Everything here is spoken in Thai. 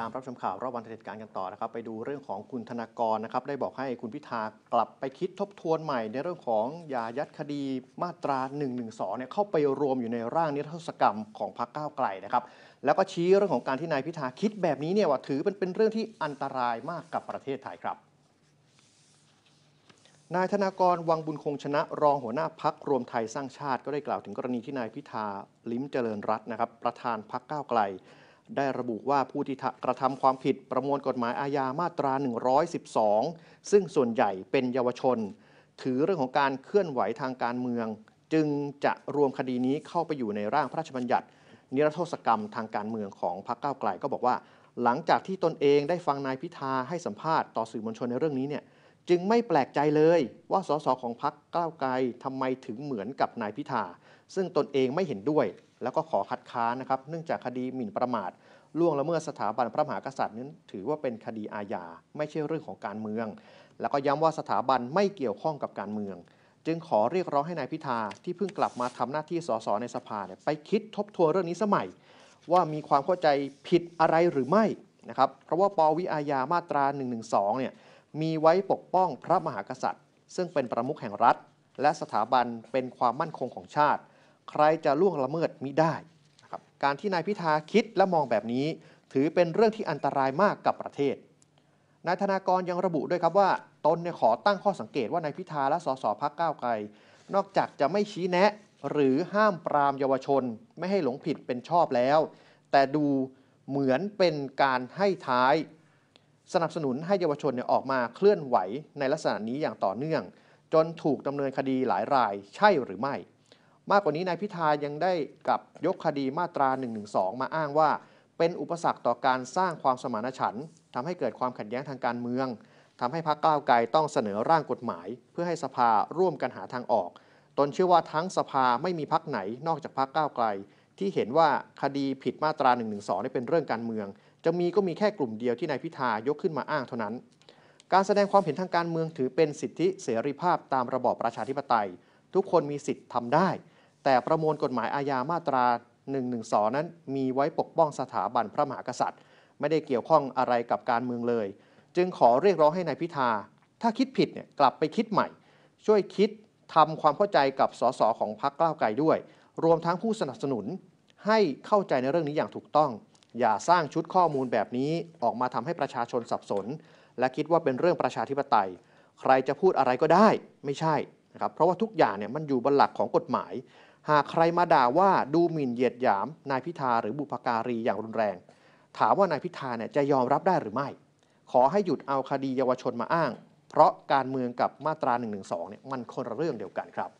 ตามรับชมข่าวรอบวันเหตุการณ์กันต่อนะครับ ไปดูเรื่องของคุณธนากรนะครับได้บอกให้คุณพิธากลับไปคิดทบทวนใหม่ในเรื่องของยายัดคดีมาตรา1นึเนี่ยเข้าไปรวมอยู่ในร่างนิรโทษกรรมของพรรคก้าวไกลนะครับ แล้วก็ชี้เรื่องของการที่นายพิธาคิดแบบนี้เนี่ยว่าถือเป็นเป็นเรื่องที่อันตรายมากกับประเทศไทยครับ นายธนากรวังบุญคงชนะ รองหัวหน้าพักรวมไทยสร้างชาติ ก็ได้กล่าวถึงกรณีที่นายพิธาลิ้มเจริญรัตน์นะครับ ประธานพักก้าวไกลได้ระบุว่าผู้ที่กระทำความผิดประมวลกฎหมายอาญามาตรา 112 ซึ่งส่วนใหญ่เป็นเยาวชน ถือเรื่องของการเคลื่อนไหวทางการเมือง จึงจะรวมคดีนี้เข้าไปอยู่ในร่างพระราชบัญญัติ นิรโทษกรรมทางการเมืองของพรรคก้าวไกลก็บอกว่า หลังจากที่ตนเองได้ฟังนายพิธาให้สัมภาษณ์ต่อสื่อมวลชนในเรื่องนี้เนี่ยจึงไม่แปลกใจเลยว่าสสของพักก้าวไกลทำไมถึงเหมือนกับนายพิธา ซึ่งตนเองไม่เห็นด้วย แล้วก็ขอคัดค้านนะครับ เนื่องจากคดีหมิ่นประมาทล่วงละเมิดสถาบันพระมหากษัตริย์นั้น ถือว่าเป็นคดีอาญาไม่ใช่เรื่องของการเมือง แล้วก็ย้ำว่าสถาบันไม่เกี่ยวข้องกับการเมือง จึงขอเรียกร้องให้นายพิธาที่เพิ่งกลับมาทำหน้าที่สสในสภาไปคิดทบทวนเรื่องนี้สมัยว่ามีความเข้าใจผิดอะไรหรือไม่นะครับเพราะว่าปวิอาญามาตรา1นึเนี่ยมีไว้ปกป้องพระมหากษัตริย์ ซึ่งเป็นประมุขแห่งรัฐ และสถาบันเป็นความมั่นคงของชาติ ใครจะล่วงละเมิดมิได้นะครับการที่นายพิธาคิดและมองแบบนี้ ถือเป็นเรื่องที่อันตรายมากกับประเทศนายธนากรยังระบุด้วยครับว่า ตนเนี่ยขอตั้งข้อสังเกตว่านายพิธาและสสพักก้าวไกล นอกจากจะไม่ชี้แนะหรือห้ามปรามเยาวชน ไม่ให้หลงผิดเป็นชอบแล้ว แต่ดูเหมือนเป็นการให้ท้ายสนับสนุนให้เยาวชนเนี่ยออกมาเคลื่อนไหวในลักษณะนี้อย่างต่อเนื่อง จนถูกดำเนินคดีหลายรายใช่หรือไม่ มากกว่านี้นายพิธายังได้กลับยกคดีมาตรา1นึมาอ้างว่า เป็นอุปสรรคต่อการสร้างความสมานฉันท์ทำให้เกิดความขัดแย้งทางการเมืองทำให้พรรคก้าวไกลต้องเสนอร่างกฎหมาย เพื่อให้สภาร่วมกันหาทางออก ตนเชื่อว่าทั้งสภาไม่มีพรรคไหนนอกจากพรรคก้าวไกล ที่เห็นว่าคดีผิดมาตรา1นึเป็นเรื่องการเมืองจะมีก็มีแค่กลุ่มเดียวที่นายพิธา ยกขึ้นมาอ้างเท่านั้น การแสดงความเห็นทางการเมืองถือเป็นสิทธิเสรีภาพตามระบอบประชาธิปไตย ทุกคนมีสิทธิ์ทำได้ แต่ประมวลกฎหมายอาญามาตรา1นึนั้น มีไว้ปกป้องสถาบันพระมหากษัตริย์ ไม่ได้เกี่ยวข้องอะไรกับการเมืองเลย จึงขอเรียกร้องให้นายพิธาถ้าคิดผิดเนี่ยกลับไปคิดใหม่ ช่วยคิดทำความเข้าใจกับสสของพรรคก้าวไกลด้วย รวมทั้งผู้สนับสนุนให้เข้าใจในเรื่องนี้อย่างถูกต้องอย่าสร้างชุดข้อมูลแบบนี้ออกมาทำให้ประชาชนสับสน และคิดว่าเป็นเรื่องประชาธิปไตย ใครจะพูดอะไรก็ได้ไม่ใช่นะครับเพราะว่าทุกอย่างเนี่ยมันอยู่บนหลักของกฎหมาย หากใครมาด่าว่าดูหมิ่นเหยียดหยาม นายพิธาหรือบุพการีอย่างรุนแรง ถามว่านายพิธาเนี่ยจะยอมรับได้หรือไม่ ขอให้หยุดเอาคดีเยาวชนมาอ้าง เพราะการเมืองกับมาตรา1นึเนี่ยมันคนละเรื่องเดียวกันครับ